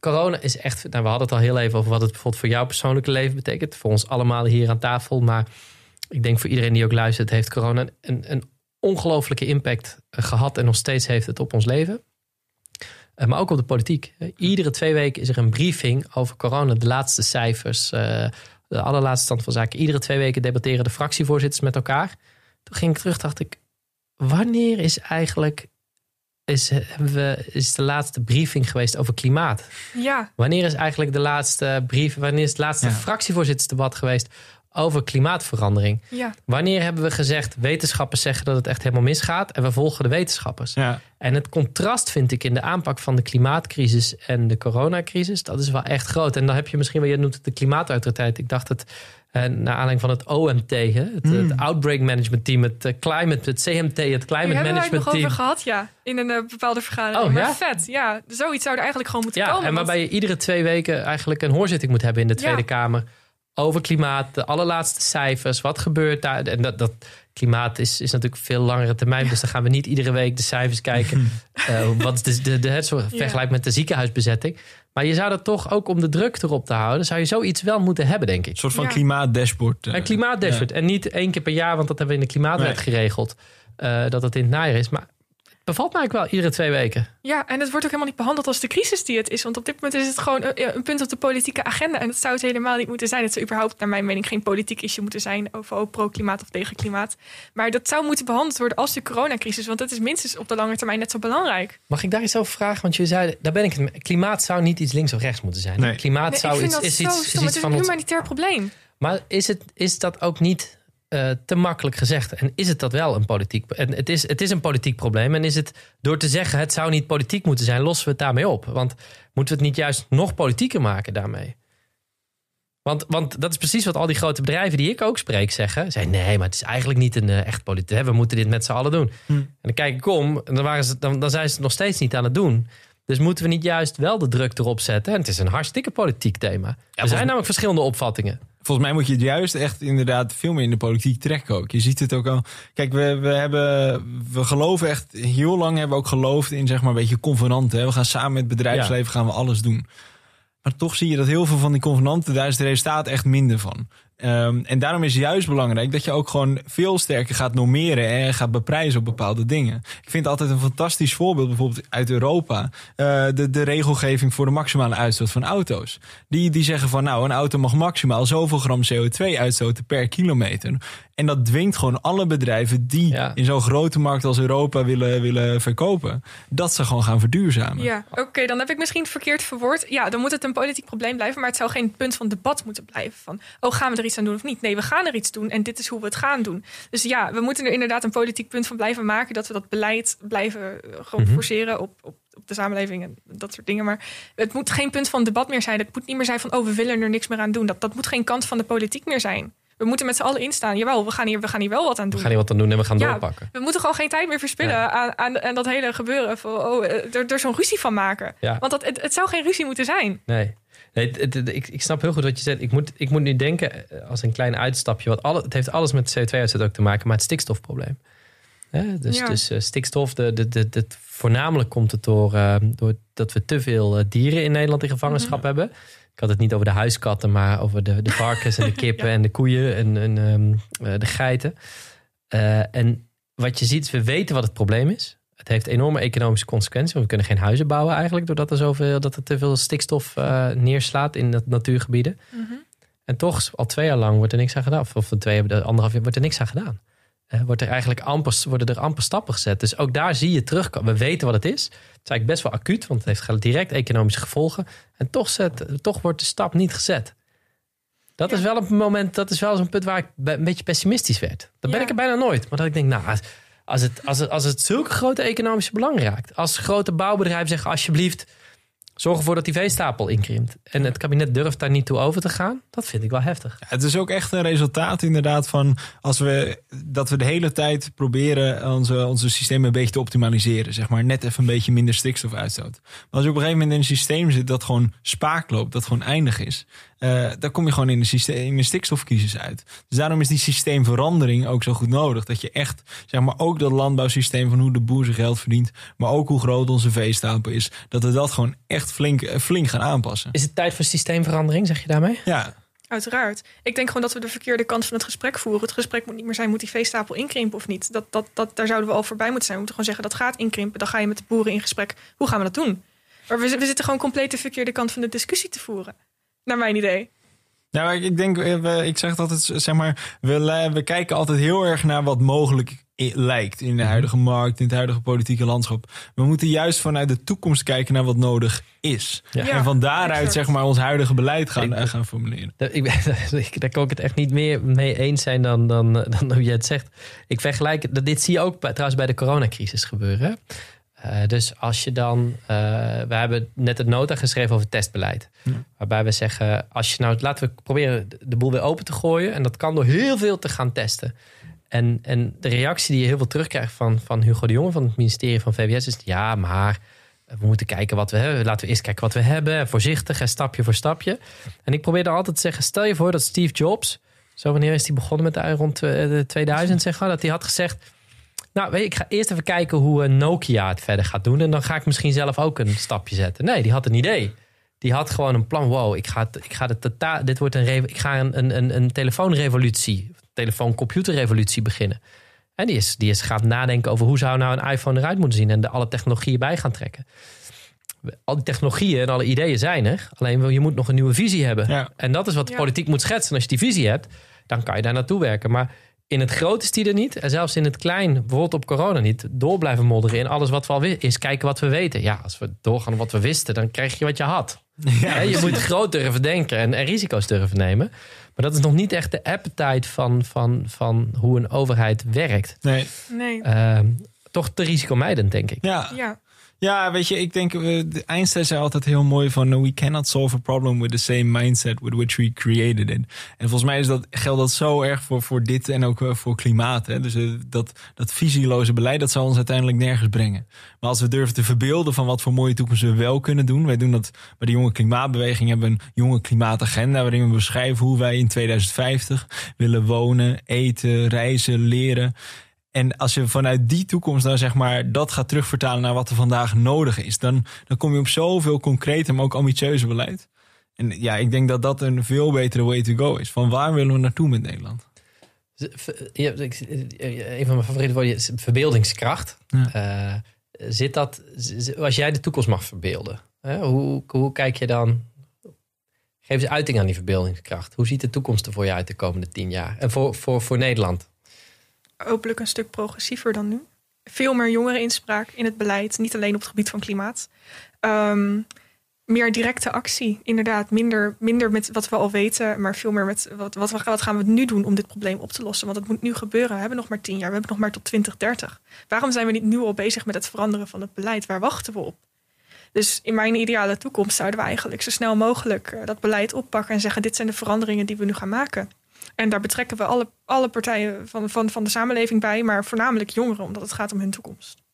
corona is echt. Nou, we hadden het al heel even over wat het bijvoorbeeld voor jouw persoonlijke leven betekent. Voor ons allemaal hier aan tafel. Maar ik denk voor iedereen die ook luistert, heeft corona een, een impact eh, gehad. En nog steeds heeft het op ons leven. Eh, maar ook op de politiek. Eh, iedere twee weken is er een briefing over corona. De laatste cijfers, de allerlaatste stand van zaken. Iedere twee weken debatteren de fractievoorzitters met elkaar. Toen ging ik terug, dacht ik. Wanneer is eigenlijk is, we, is de laatste briefing geweest over klimaat. Ja. Wanneer is eigenlijk de laatste brief, wanneer is het laatste ja. fractievoorzittersdebat geweest over klimaatverandering. Wanneer hebben we gezegd, wetenschappers zeggen dat het echt helemaal misgaat en we volgen de wetenschappers? Ja. En het contrast vind ik in de aanpak van de klimaatcrisis en de coronacrisis, dat is wel echt groot. En dan heb je misschien wel, je noemt het de klimaatautoriteit. Ik dacht het en eh, naar aanleiding van het OMT, het, het hmm. Outbreak Management Team, het, eh, climate, het CMT, het Climate Management Team. Daar hebben we het nog over gehad, ja. In een eh, bepaalde vergadering. Oh, maar ja? vet, ja. Zoiets zou er eigenlijk gewoon moeten ja, komen. En waarbij je iedere twee weken eigenlijk een hoorzitting moet hebben in de Tweede Kamer over klimaat, de allerlaatste cijfers, wat gebeurt daar? En dat, dat klimaat is, is natuurlijk veel langere termijn, dus dan gaan we niet iedere week de cijfers kijken. uh, wat de, de, de, het vergelijkt met de ziekenhuisbezetting. Maar je zou dat toch ook om de druk erop te houden, zou je zoiets wel moeten hebben, denk ik. Een soort van ja. klimaatdashboard. Eh. een klimaatdashboard. En niet één keer per jaar, want dat hebben we in de klimaatwet geregeld. Uh, dat het in het najaar is. Maar bevalt mij ook wel iedere twee weken. Ja, en het wordt ook helemaal niet behandeld als de crisis die het is. Want op dit moment is het gewoon eh, een punt op de politieke agenda. En dat zou het helemaal niet moeten zijn. Het zou überhaupt, naar mijn mening, geen politiek issue moeten zijn. Over pro-klimaat of tegen klimaat. Maar dat zou moeten behandeld worden als de coronacrisis. Want dat is minstens op de lange termijn net zo belangrijk. Mag ik daar iets over vragen? Want je zei, daar ben ik het Klimaat zou niet iets links of rechts moeten zijn. Klimaat zou iets, is, is is van. Het is een humanitair probleem. Maar is, het, is dat ook niet eh, te makkelijk gezegd. En is het dat wel een politiek... En het, is, het is een politiek probleem. En is het door te zeggen het zou niet politiek moeten zijn... lossen we het daarmee op? Want moeten we het niet juist nog politieker maken daarmee? Want, want dat is precies wat al die grote bedrijven die ik ook spreek zeggen. Zeiden nee, maar het is eigenlijk niet een eh, echt politiek. We moeten dit met z'n allen doen. Hm. En dan kijk ik om en dan, waren ze, dan, dan zijn ze het nog steeds niet aan het doen. Dus moeten we niet juist wel de druk erop zetten? En het is een hartstikke politiek thema. er zijn namelijk verschillende opvattingen volgens mij moet je het juist echt inderdaad veel meer in de politiek trekken ook. Je ziet het ook al. Kijk, we, we, hebben, we geloven echt, heel lang hebben we ook geloofd in zeg maar een beetje convenanten. We gaan samen met het bedrijfsleven gaan we alles doen. Maar toch zie je dat heel veel van die convenanten, daar is het resultaat echt minder van. Ehm, en daarom is het juist belangrijk dat je ook gewoon veel sterker gaat normeren en gaat beprijzen op bepaalde dingen. Ik vind altijd een fantastisch voorbeeld, bijvoorbeeld uit Europa, eh, de, de regelgeving voor de maximale uitstoot van auto's. Die, die zeggen van nou, een auto mag maximaal zoveel gram CO2 uitstoten per kilometer. En dat dwingt gewoon alle bedrijven die in zo'n grote markt als Europa willen, willen verkopen, dat ze gewoon gaan verduurzamen. Ja, oké, dan heb ik misschien het verkeerd verwoord. Ja, dan moet het een politiek probleem blijven, maar het zou geen punt van debat moeten blijven van, oh gaan we er aan doen of niet. Nee, we gaan er iets doen en dit is hoe we het gaan doen. Dus ja, we moeten er inderdaad een politiek punt van blijven maken. Dat we dat beleid blijven eh, gewoon mhm. forceren op, op, op, de samenleving en dat soort dingen. Maar het moet geen punt van debat meer zijn. Het moet niet meer zijn van, oh, we willen er niks meer aan doen. Dat, dat moet geen kant van de politiek meer zijn. We moeten met z'n allen instaan. Jawel, we gaan hier, we gaan hier wel wat aan doen. We gaan hier wat aan doen en we gaan doorpakken. We moeten gewoon geen tijd meer verspillen aan, aan, dat hele gebeuren. voor oh, eh, er, zo'n ruzie van maken. Ja. Want dat, het, het zou geen ruzie moeten zijn. Nee ik, ik snap heel goed wat je zegt. Ik moet, ik moet nu denken eh, als een klein uitstapje. alle, het heeft alles met CO2-uitstoot ook te maken, maar het stikstofprobleem. dus, dus eh, stikstof, de, de, voornamelijk komt het door, eh, door dat we te veel dieren in Nederland in gevangenschap mhm. hebben. Ik had het niet over de huiskatten, maar over de, de varkens en de kippen en de koeien en, ehm, de geiten. en wat je ziet, we weten wat het probleem is het heeft enorme economische consequenties. Want we kunnen geen huizen bouwen eigenlijk, doordat er, zoveel, dat er te veel stikstof eh, neerslaat in het natuurgebieden. Mhm. En toch, al twee jaar lang wordt er niks aan gedaan. Of twee, anderhalf jaar wordt er niks aan gedaan. Uh, wordt er eigenlijk amper, worden er amper stappen gezet. Dus ook daar zie je terug. We weten wat het is. Het is eigenlijk best wel acuut, want het heeft direct economische gevolgen. En toch, zet, toch wordt de stap niet gezet. Dat is wel een moment, dat is wel zo'n punt waar ik een beetje pessimistisch werd. Dan ben ik er bijna nooit. Maar dat ik denk, nou, als het, als, het, als het zulke grote economische belang raakt. Als grote bouwbedrijven zeggen alsjeblieft... Zorg ervoor dat die veestapel inkrimpt. En het kabinet durft daar niet toe over te gaan. Dat vind ik wel heftig. het is ook echt een resultaat inderdaad van als we, dat we de hele tijd proberen onze, onze systemen een beetje te optimaliseren. Zeg maar net even een beetje minder stikstof uitstoot. Maar als je op een gegeven moment in een systeem zit dat gewoon spaak loopt, dat gewoon eindig is. Uh, daar kom je gewoon in de, systeem, stikstofcrisis uit. Dus daarom is die systeemverandering ook zo goed nodig. Dat je echt, zeg maar, ook dat landbouwsysteem van hoe de boer zijn geld verdient, maar ook hoe groot onze veestapel is, dat we dat gewoon echt flink, eh, flink gaan aanpassen. Is het tijd voor systeemverandering, zeg je daarmee? Ja. Uiteraard. Ik denk gewoon dat we de verkeerde kant van het gesprek voeren. Het gesprek moet niet meer zijn: moet die veestapel inkrimpen of niet? Dat, dat, dat, daar zouden we al voorbij moeten zijn. We moeten gewoon zeggen: dat gaat inkrimpen. Dan ga je met de boeren in gesprek. Hoe gaan we dat doen? Maar we zitten gewoon compleet de verkeerde kant van de discussie te voeren. Naar mijn idee. Nou, ik denk, eh, ik zeg altijd, zeg maar, we, we kijken altijd heel erg naar wat mogelijk lijkt in de mhm. huidige markt, in het huidige politieke landschap. We moeten juist vanuit de toekomst kijken naar wat nodig is. en van daaruit zeg maar ons huidige beleid gaan, eh, gaan formuleren. Ik, ik, daar kan ik het echt niet meer mee eens zijn dan, dan, dan hoe je het zegt. Ik vergelijk, dit zie je ook bij, trouwens bij de coronacrisis gebeuren. Eh, dus als je dan, eh, we hebben net het nota geschreven over testbeleid. Waarbij we zeggen, als je nou, laten we proberen de boel weer open te gooien. En dat kan door heel veel te gaan testen. En, en de reactie die je heel veel terugkrijgt van, van Hugo de Jonge van het ministerie van VWS is, ja, maar we moeten kijken wat we hebben. Laten we eerst kijken wat we hebben. Voorzichtig en stapje voor stapje. En ik probeer dan altijd te zeggen, stel je voor dat Steve Jobs, zo wanneer is hij begonnen met de rond eh, 2000, zeg maar, dat hij had gezegd nou, weet ik ga eerst even kijken hoe eh, Nokia het verder gaat doen. En dan ga ik misschien zelf ook een stapje zetten. Nee, die had een idee. Die had gewoon een plan. Wow, ik ga, ik ga, de dit wordt een, ik ga een, een, een, telefoonrevolutie, telefooncomputerrevolutie beginnen. En die, is, die is, gaat nadenken over hoe zou nou een iPhone eruit moeten zien en er alle technologieën bij gaan trekken. Al die technologieën en alle ideeën zijn er. Alleen je moet nog een nieuwe visie hebben. En dat is wat de politiek moet schetsen. als je die visie hebt, dan kan je daar naartoe werken. Maar in het grote is die er niet. En zelfs in het klein, bijvoorbeeld op corona niet. Door blijven modderen in alles wat we al wisten. Is kijken wat we weten. Ja, als we doorgaan op wat we wisten, dan krijg je wat je had. Ja, je moet groot durven denken en, en, risico's durven nemen. Maar dat is nog niet echt de appetite van, van, van hoe een overheid werkt. Nee. nee. Ehm, toch te risico-mijden denk ik. Ja. ja. Ja, weet je, ik denk, eh, de Einstein zei altijd heel mooi van... we cannot solve a problem with the same mindset with which we created it. En volgens mij is dat, geldt dat zo erg voor, voor dit en ook eh, voor klimaat. Hè? Dus eh, dat, dat visieloze beleid, dat zal ons uiteindelijk nergens brengen. Maar als we durven te verbeelden van wat voor mooie toekomst we wel kunnen doen... wij doen dat bij de jonge klimaatbeweging, hebben we een jonge klimaatagenda... waarin we beschrijven hoe wij in 2050 willen wonen, eten, reizen, leren... En als je vanuit die toekomst dan zeg maar dat gaat terugvertalen naar wat er vandaag nodig is, dan, dan kom je op zoveel concreter, maar ook ambitieuze beleid. En ja, ik denk dat dat een veel betere way to go is. Van waar willen we naartoe met Nederland? Ja, eh, een van mijn favoriete woorden is verbeeldingskracht. Eh, zit dat, als jij de toekomst mag verbeelden, hè, hoe, hoe kijk je dan? Geef eens uiting aan die verbeeldingskracht. Hoe ziet de toekomst er voor je uit de komende tien jaar? En voor, voor, voor Nederland? hopelijk een stuk progressiever dan nu. Veel meer jongere inspraak in het beleid, niet alleen op het gebied van klimaat. Ehm, meer directe actie, inderdaad. Minder, minder met wat we al weten, maar veel meer met wat, wat, wat gaan we nu doen om dit probleem op te lossen. Want het moet nu gebeuren. We hebben nog maar tien jaar, we hebben nog maar tot 2030. Waarom zijn we niet nu al bezig met het veranderen van het beleid? Waar wachten we op? Dus in mijn ideale toekomst zouden we eigenlijk zo snel mogelijk eh, dat beleid oppakken en zeggen: dit zijn de veranderingen die we nu gaan maken. En daar betrekken we alle, alle partijen van, van, van de samenleving bij, maar voornamelijk jongeren, omdat het gaat om hun toekomst.